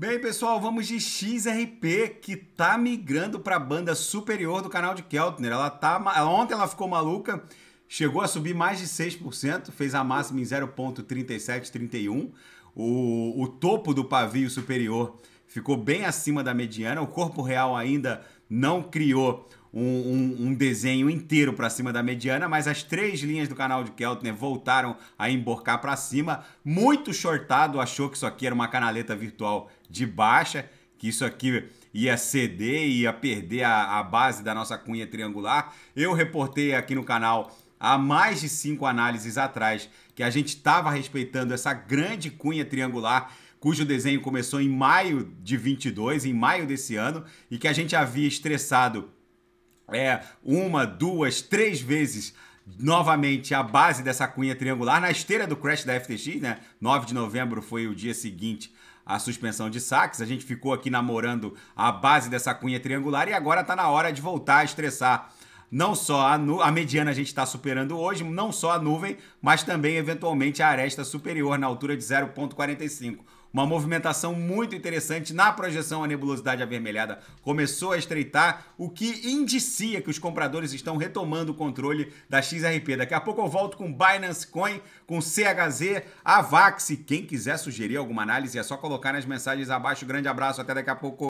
Bem, pessoal, vamos de XRP, que tá migrando para a banda superior do canal de Keltner. Ela tá, ontem ela ficou maluca, chegou a subir mais de 6%, fez a máxima em 0.3731. O, o topo do pavio superior ficou bem acima da mediana, o corpo real ainda não criou um, um, um desenho inteiro para cima da mediana, mas as três linhas do canal de Keltner voltaram a emborcar para cima. Muito shortado, achou que isso aqui era uma canaleta virtual de baixa, que isso aqui ia ceder, ia perder a, a base da nossa cunha triangular. Eu reportei aqui no canal há mais de cinco análises atrás que a gente estava respeitando essa grande cunha triangular cujo desenho começou em maio de 22, em maio desse ano, e que a gente havia estressado é, uma, duas, três vezes novamente a base dessa cunha triangular na esteira do crash da FTX, né? 9 de novembro foi o dia seguinte à suspensão de saques. A gente ficou aqui namorando a base dessa cunha triangular e agora está na hora de voltar a estressar não só a, nu a mediana a gente está superando hoje, não só a nuvem, mas também eventualmente a aresta superior na altura de 0,45. Uma movimentação muito interessante na projeção, a nebulosidade avermelhada começou a estreitar, o que indicia que os compradores estão retomando o controle da XRP. Daqui a pouco eu volto com Binance Coin, com CHZ, Avax. Quem quiser sugerir alguma análise é só colocar nas mensagens abaixo. Grande abraço, até daqui a pouco.